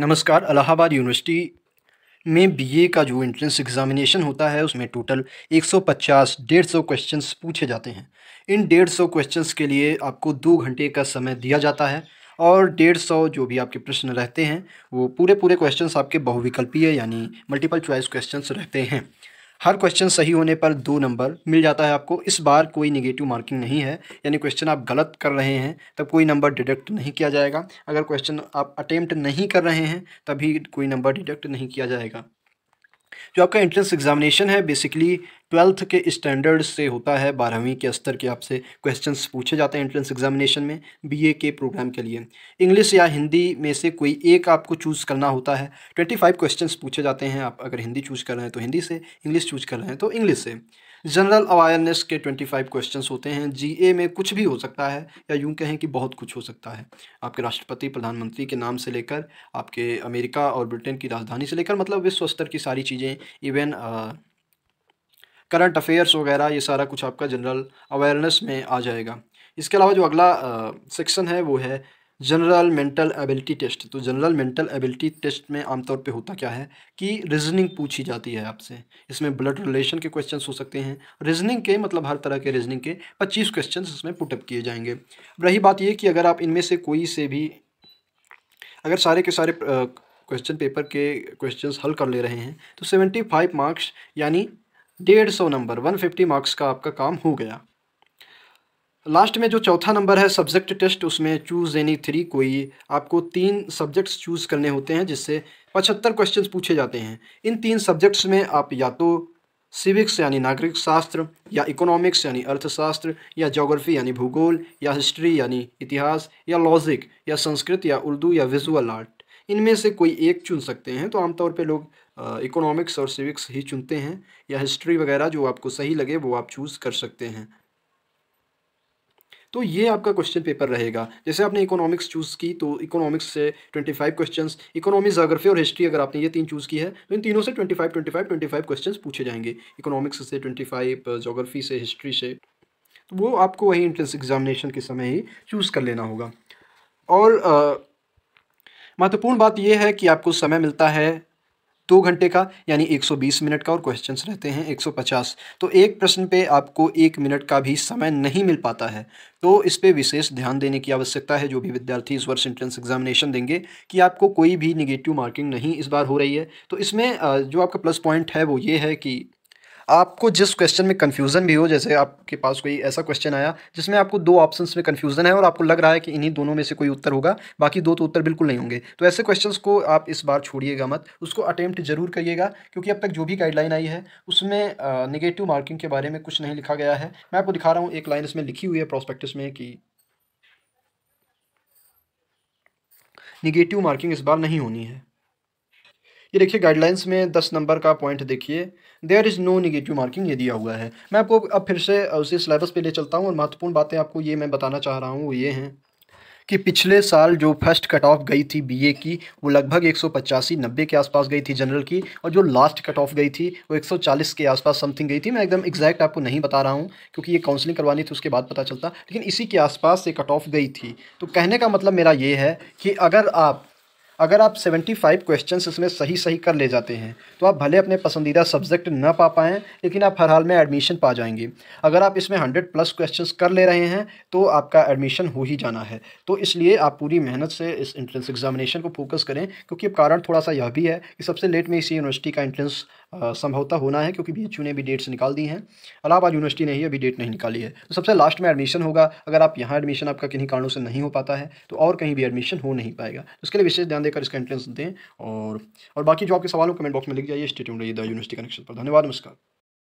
नमस्कार अलाहाबाद यूनिवर्सिटी में बीए का जो एंट्रेंस एग्ज़ामिनेशन होता है उसमें टोटल 150 डेढ़ सौ क्वेश्चंस पूछे जाते हैं इन डेढ़ सौ क्वेश्चंस के लिए आपको दो घंटे का समय दिया जाता है और डेढ़ सौ जो भी आपके प्रश्न रहते हैं वो पूरे पूरे क्वेश्चंस आपके बहुविकल्पीय यानी मल्टीपल चॉइस क्वेश्चंस रहते हैं हर क्वेश्चन सही होने पर दो नंबर मिल जाता है आपको इस बार कोई निगेटिव मार्किंग नहीं है यानी क्वेश्चन आप गलत कर रहे हैं तब कोई नंबर डिडक्ट नहीं किया जाएगा अगर क्वेश्चन आप अटैम्प्ट नहीं कर रहे हैं तभी कोई नंबर डिडक्ट नहीं किया जाएगा जो आपका एंट्रेंस एग्जामिनेशन है बेसिकली ट्वेल्थ के स्टैंडर्ड से होता है बारहवीं के स्तर के आपसे क्वेश्चंस पूछे जाते हैं एंट्रेंस एग्जामिनेशन में बीए के प्रोग्राम के लिए इंग्लिश या हिंदी में से कोई एक आपको चूज़ करना होता है ट्वेंटी फाइव क्वेश्चन पूछे जाते हैं आप अगर हिंदी चूज कर रहे हैं तो हिंदी से इंग्लिश चूज कर रहे हैं तो इंग्लिश से जनरल अवेयरनेस के ट्वेंटी फाइव क्वेश्चन होते हैं जी ए में कुछ भी हो सकता है या यूँ कहें कि बहुत कुछ हो सकता है आपके राष्ट्रपति प्रधानमंत्री के नाम से लेकर आपके अमेरिका और ब्रिटेन की राजधानी से लेकर मतलब विश्व स्तर की सारी चीज़ें इवन करंट अफेयर्स वगैरह ये सारा कुछ आपका जनरल अवेयरनेस में आ जाएगा इसके अलावा जो अगला सेक्शन है वो है जनरल मेंटल एबिलिटी टेस्ट तो जनरल मेंटल एबिलिटी टेस्ट में आमतौर पे होता क्या है कि रीजनिंग पूछी जाती है आपसे इसमें ब्लड रिलेशन के क्वेश्चन हो सकते हैं रीजनिंग के मतलब हर तरह के रीजनिंग के पच्चीस क्वेश्चन इसमें पुटअप किए जाएंगे अब रही बात ये कि अगर आप इनमें से कोई से भी अगर सारे के सारे क्वेश्चन पेपर के क्वेश्चंस हल कर ले रहे हैं तो सेवेंटी फाइव मार्क्स यानी डेढ़ सौ नंबर वन फिफ्टी मार्क्स का आपका काम हो गया लास्ट में जो चौथा नंबर है सब्जेक्ट टेस्ट उसमें चूज़ एनी थ्री कोई आपको तीन सब्जेक्ट्स चूज़ करने होते हैं जिससे पचहत्तर क्वेश्चन पूछे जाते हैं इन तीन सब्जेक्ट्स में आप या तो सिविक्स यानी नागरिक शास्त्र या इकोनॉमिक्स यानी अर्थशास्त्र या जोग्राफी यानी भूगोल या हिस्ट्री यानी इतिहास या लॉजिक या संस्कृत या उर्दू या विजुअल आर्ट इनमें से कोई एक चुन सकते हैं तो आमतौर पे लोग इकोनॉमिक्स और सिविक्स ही चुनते हैं या हिस्ट्री वगैरह जो आपको सही लगे वो आप चूज़ कर सकते हैं तो ये आपका क्वेश्चन पेपर रहेगा जैसे आपने इकोनॉमिक्स चूज़ की तो इकोनॉमिक्स से 25 क्वेश्चंस इकोनॉमी जोग्राफी और हिस्ट्री अगर आपने ये तीन चूज़ की है तो इन तीनों से 25 25 25 क्वेश्चंस पूछे जाएंगे इकोनॉमिक्स से 25 जोग्राफी से हिस्ट्री से तो वो आपको वही इंट्रेंस एग्जामिनेशन के समय ही चूज़ कर लेना होगा और महत्वपूर्ण बात यह है कि आपको समय मिलता है दो घंटे का यानी 120 मिनट का और क्वेश्चंस रहते हैं 150 तो एक प्रश्न पे आपको एक मिनट का भी समय नहीं मिल पाता है तो इस पे विशेष ध्यान देने की आवश्यकता है जो भी विद्यार्थी इस वर्ष एंट्रेंस एग्जामिनेशन देंगे कि आपको कोई भी निगेटिव मार्किंग नहीं इस बार हो रही है तो इसमें जो आपका प्लस पॉइंट है वो ये है कि आपको जिस क्वेश्चन में कन्फ्यूज़न भी हो जैसे आपके पास कोई ऐसा क्वेश्चन आया जिसमें आपको दो ऑप्शन में कन्फ्यूज़न है और आपको लग रहा है कि इन्हीं दोनों में से कोई उत्तर होगा बाकी दो तो उत्तर बिल्कुल नहीं होंगे तो ऐसे क्वेश्चन को आप इस बार छोड़िएगा मत उसको अटैम्प्ट जरूर करिएगा क्योंकि अब तक जो भी गाइडलाइन आई है उसमें निगेटिव मार्किंग के बारे में कुछ नहीं लिखा गया है मैं आपको दिखा रहा हूँ एक लाइन इसमें लिखी हुई है प्रोस्पेक्टिस में कि निगेटिव मार्किंग इस बार नहीं होनी है ये देखिए गाइडलाइंस में दस नंबर का पॉइंट देखिए there is no negative marking ये दिया हुआ है मैं आपको अब फिर से उसी सिलेबस पे ले चलता हूँ और महत्वपूर्ण बातें आपको ये मैं बताना चाह रहा हूँ वो ये हैं कि पिछले साल जो फर्स्ट कट ऑफ गई थी बीए की वो लगभग एक सौ पचासी नब्बे के आसपास गई थी जनरल की और जो लास्ट कट ऑफ गई थी वो 140 के आसपास समथिंग गई थी मैं एकदम एग्जैक्ट आपको नहीं बता रहा हूँ क्योंकि ये काउंसलिंग करवानी थी उसके बाद पता चलता लेकिन इसी के आसपास से कट ऑफ गई थी तो कहने का मतलब मेरा ये है कि अगर आप अगर आप 75 क्वेश्चन इसमें सही सही कर ले जाते हैं तो आप भले अपने पसंदीदा सब्जेक्ट ना पा पाएँ लेकिन आप हर हाल में एडमिशन पा जाएंगे अगर आप इसमें 100 प्लस क्वेश्चन कर ले रहे हैं तो आपका एडमिशन हो ही जाना है तो इसलिए आप पूरी मेहनत से इस एंट्रेंस एग्जामिनेशन को फोकस करें क्योंकि कारण थोड़ा सा यह भी है कि सबसे लेट में इसी यूनिवर्सिटी का एंट्रेंस संभवता होना है क्योंकि बी ने भी डेट्स निकाल दी हैं अलाहाबाद यूनिवर्सिटी ने ही अभी डेट नहीं निकाली है तो सबसे लास्ट में एडमिशन होगा अगर आप यहाँ एडमिशन आपका किन्हीं कारणों से नहीं हो पाता है तो और कहीं भी एडमिशन हो नहीं पाएगा उसके तो लिए विशेष ध्यान देकर इसका एंट्रेंस दें और और बाकी जो आपके सवालों कमेंट बॉक्स में लिख जाइए स्टेट यूनिवर्सिटी कनेक्शन पर धन्यवाद नमस्कार